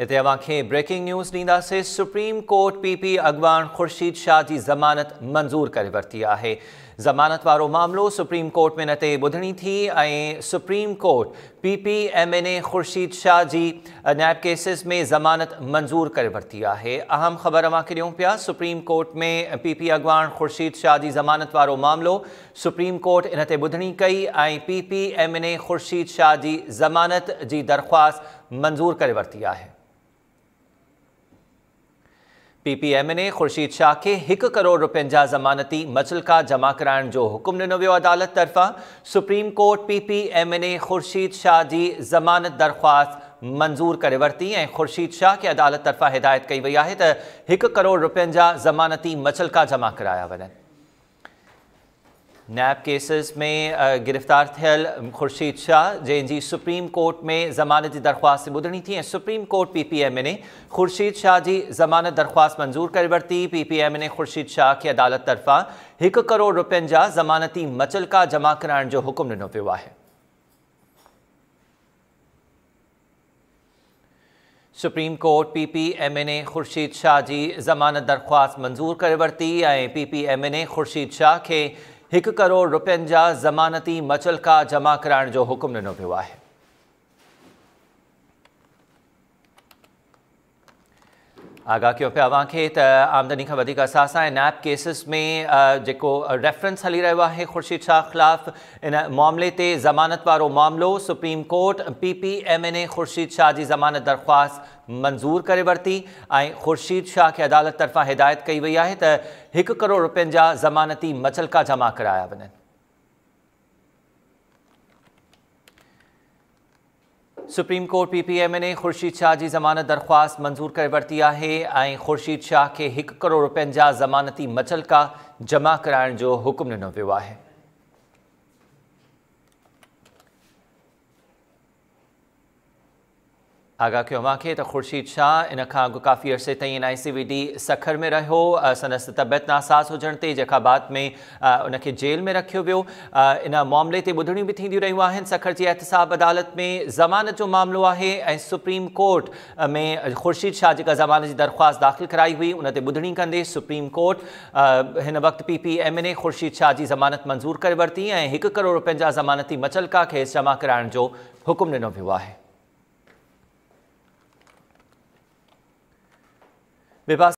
हिते अव्हांखे breaking news ॾींदासीं सुप्रीम कोर्ट पी पी अॻवान ख़ुर्शीद शाह जी ज़मानत मंज़ूरु करे वरिती आहे ज़मानत वो मामिलो सुप्रीम कोर्ट में नते बुधनी थी supreme court P P M N A Khurshid Shah जी नैब केसिस में ज़मानत मंज़ूर कर वरती है अहम ख़बर मां खे सुप्रीम कोर्ट में पी पी ख़ुर्शीद शाह जी ज़मानत वो मामिलो सुप्रीम कोर्ट इन बुधनी कई ऐं P P M N A Khurshid Shah जी ज़मानत जी दरख़्वास्त मंज़ूर कर वरती है ए ख़ुर्शीद शाह के एक करोड़ रुपयनि जा ज़मानती मचलका जमा कराने जो हुकुम दिनों वो अदालत तरफा supreme court A Khurshid Shah की ज़मानत दरख़्वास्त मंज़ूर कर वरती है ख़ुर्शीद शाह के अदालत तरफा हिदायत कई वही है एक करोड़ रुपयनि जा ज़मानती मचलका जमा कराया वन नैब केसेस में गिरफ़्तार थियल खुर्शीद शाह जैसी सुप्रीम कोर्ट में ज़मानत की दरख़्वास्त बुधनी थी supreme court P P M ने खुर्शीद शाह की ज़मानत दरख़्वास्त मंज़ूर कर वरती पी पी एम ने खुर्शीद शाह की अदालत तरफ़ा एक करोड़ रुपयन जा ज़मानती मचलका जमा कराने जो हुक्म दिनों पो है supreme court P P M N A Khurshid Shah की ज़मानत दरख़्वास्त मंज़ूर कर वरती P P M N A Khurshid Shah के एक करोड़ रुपयनि जा ज़मानती मचलका जमा कराइण जो हुकुम ॾिनो पियो आहे आगा क्यों पिया अव्हांखे त आमदनी खां वधीक असां नैप केसिस में जो रेफरेंस हली रो है ख़ुर्शीद शाह खिलाफ़ इन मामले ते ज़मानत वारो मामिलो supreme court P P M N A Khurshid Shah की ज़मानत दरख़्वास्त मंज़ूर करे वरिती ख़ुर्शीद शाह के अदालत तरफा हिदायत कई वही है एक करोड़ रुपये ज़मानती मचलका जमा कराया वन सुप्रीम कोर्ट पीपीएम ने खुर्शीद शाह की ज़मानत दरख्वास्त मंजूर कर वरती है ऐं खुर्शीद शाह के एक करोड़ रुपये ज़मानती मचल का जमा कराने जो हुकुम दिनों वियो है आगाह कयो मां के त ख़ुर्शीद शाह इन खां अॻु काफ़ी अर्से ताईं N I C V D Sukkur में रहियो संदसि तबियत नासास हुजण ते जंहिंखां बाद में उन जेल में रखियो वियो इन मामले ते ॿुधणियूं बि थींदियूं रहियूं आहिनि सखर जी एहतसाब अदालत में ज़मानत जो मामिलो आहे ऐं सुप्रीम कोर्ट में ख़ुर्शीद शाह जेका ज़मानत जी दरख़्वास्त दाख़िल कराई हुई उन ते ॿुधणी कंदे सुप्रीम कोर्ट हिन वक़्तु P M N A Khurshid Shah जी ज़मानत मंज़ूरु करे वरिती ऐं हिकु करोड़ रुपियनि जा ज़मानती मचलका खेस जमा कराइण जो हुकुमु ॾिनो वियो आहे Mais pas.